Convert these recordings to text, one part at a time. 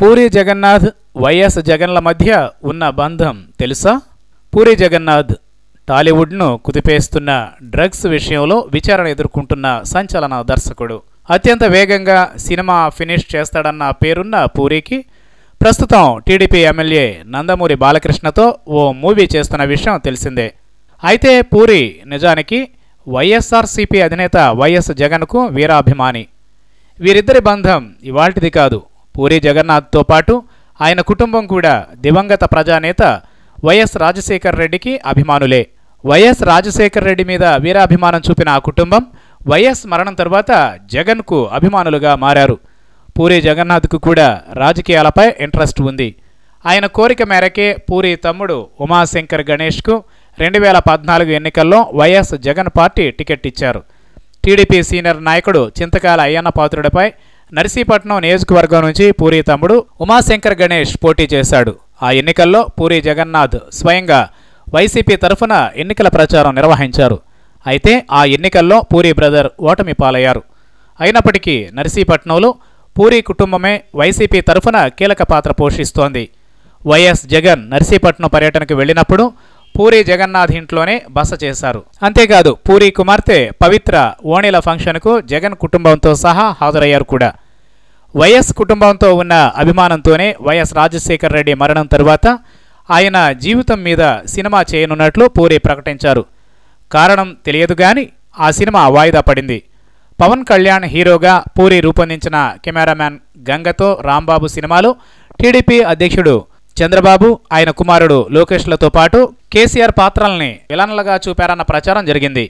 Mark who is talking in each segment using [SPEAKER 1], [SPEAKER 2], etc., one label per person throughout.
[SPEAKER 1] puri Jagannadh YS జగన్ల మధ్య ఉన్న బంధం తెలుసా పూరి జగన్నాథ్ టాలీవుడ్ను కుదిపేస్తున్న డ్రగ్స్ విషయంలో విచారణ ఎదుర్కొంటున్న సంచలన దర్శకుడు అత్యంత వేగంగా సినిమా ఫినిష్ చేస్తాడన్న పేరున్న పూరికి ప్రస్తుతం టీడీపీ ఎమ్మెల్యే నందమూరి బాలకృష్ణతో ఓ మూవీ చేస్తున్న విషయం తెలిసిందే అయితే పూరి నిజానికి వైఎస్ఆర్సీపీ అధినేత వైఎస్ జగన్కు వీరాభిమాని వీరిద్దరి బంధం ఇవాల్టిది కాదు పూరి జగన్నాథ్తో పాటు ఆయన కుటుంబం కూడా దివంగత ప్రజానేత వైఎస్ రాజశేఖర్ రెడ్డికి అభిమానులే వైఎస్ రాజశేఖర్ రెడ్డి మీద వీరాభిమానం చూపిన ఆ కుటుంబం వైఎస్ మరణం తర్వాత జగన్కు అభిమానులుగా మారారు పూరి జగన్నాథ్కు కూడా రాజకీయాలపై ఇంట్రెస్ట్ ఉంది ఆయన కోరిక మేరకే పూరి తమ్ముడు ఉమాశంకర్ గణేష్కు రెండు వేల పద్నాలుగు ఎన్నికల్లో వైఎస్ జగన్ పార్టీ టికెట్ ఇచ్చారు టీడీపీ సీనియర్ నాయకుడు చింతకాల అయ్యన్న పాత్రుడిపై నర్సీపట్నం నియోజకవర్గం నుంచి పూరి తమ్ముడు ఉమాశంకర్ గణేష్ పోటీ చేశాడు ఆ ఎన్నికల్లో పూరి జగన్నాథ్ స్వయంగా వైసీపీ తరఫున ఎన్నికల ప్రచారం నిర్వహించారు అయితే ఆ ఎన్నికల్లో పూరి బ్రదర్ ఓటమి పాలయ్యారు అయినప్పటికీ నర్సీపట్నంలో పూరి కుటుంబమే వైసీపీ తరఫున కీలక పాత్ర పోషిస్తోంది వైఎస్ జగన్ నర్సీపట్నం పర్యటనకు వెళ్ళినప్పుడు పూరి జగన్నాథ్ ఇంట్లోనే బస చేశారు అంతేకాదు పూరి కుమార్తె పవిత్ర ఓణిల ఫంక్షన్కు జగన్ కుటుంబంతో సహా హాజరయ్యారు కూడా వైఎస్ కుటుంబంతో ఉన్న అభిమానంతోనే వైఎస్ రాజశేఖర్ రెడ్డి మరణం తరువాత ఆయన జీవితం మీద సినిమా చేయనున్నట్లు పూరి ప్రకటించారు కారణం తెలియదు గాని ఆ సినిమా వాయిదా పడింది పవన్ కళ్యాణ్ హీరోగా పూరి రూపొందించిన కెమెరామ్యాన్ గంగతో రాంబాబు సినిమాలో టీడీపీ అధ్యక్షుడు చంద్రబాబు ఆయన కుమారుడు లోకేష్లతో పాటు కేసీఆర్ పాత్రల్ని విలన్లుగా చూపారన్న ప్రచారం జరిగింది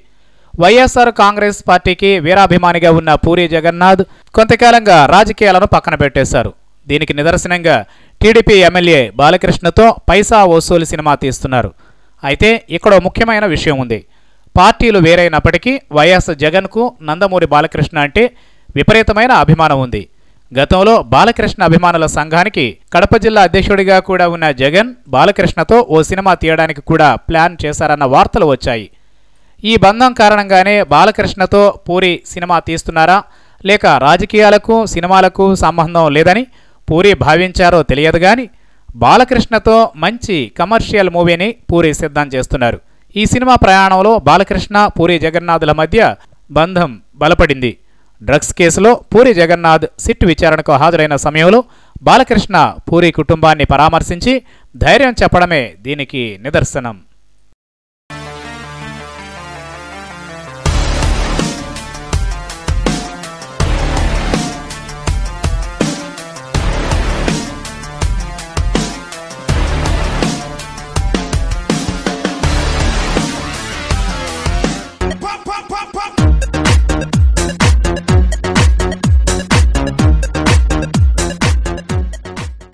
[SPEAKER 1] వైఎస్ఆర్ కాంగ్రెస్ పార్టీకి వీరాభిమానిగా ఉన్న పూరి జగన్నాథ్ కొంతకాలంగా రాజకీయాలను పక్కన పెట్టేశారు దీనికి నిదర్శనంగా టీడీపీ ఎమ్మెల్యే బాలకృష్ణతో పైసా వసూలు సినిమా తీస్తున్నారు అయితే ఇక్కడ ముఖ్యమైన విషయం ఉంది పార్టీలు వేరైనప్పటికీ వైఎస్ జగన్కు నందమూరి బాలకృష్ణ అంటే విపరీతమైన అభిమానం ఉంది గతంలో బాలకృష్ణ అభిమానుల సంఘానికి కడప జిల్లా అధ్యక్షుడిగా కూడా ఉన్న జగన్ బాలకృష్ణతో ఓ సినిమా తీయడానికి కూడా ప్లాన్ చేశారన్న వార్తలు వచ్చాయి ఈ బంధం కారణంగానే బాలకృష్ణతో పూరి సినిమా తీస్తున్నారా లేక రాజకీయాలకు సినిమాలకు సంబంధం లేదని పూరి భావించారో తెలియదు కానీ బాలకృష్ణతో మంచి కమర్షియల్ మూవీని పూరి సిద్ధం చేస్తున్నారు ఈ సినిమా ప్రయాణంలో బాలకృష్ణ పూరి జగన్నాథుల మధ్య బంధం బలపడింది డ్రగ్స్ కేసులో పూరి జగన్నాథ్ సిట్ విచారణకు హాజరైన సమయంలో బాలకృష్ణ పూరి కుటుంబాన్ని పరామర్శించి ధైర్యం చెప్పడమే దీనికి నిదర్శనం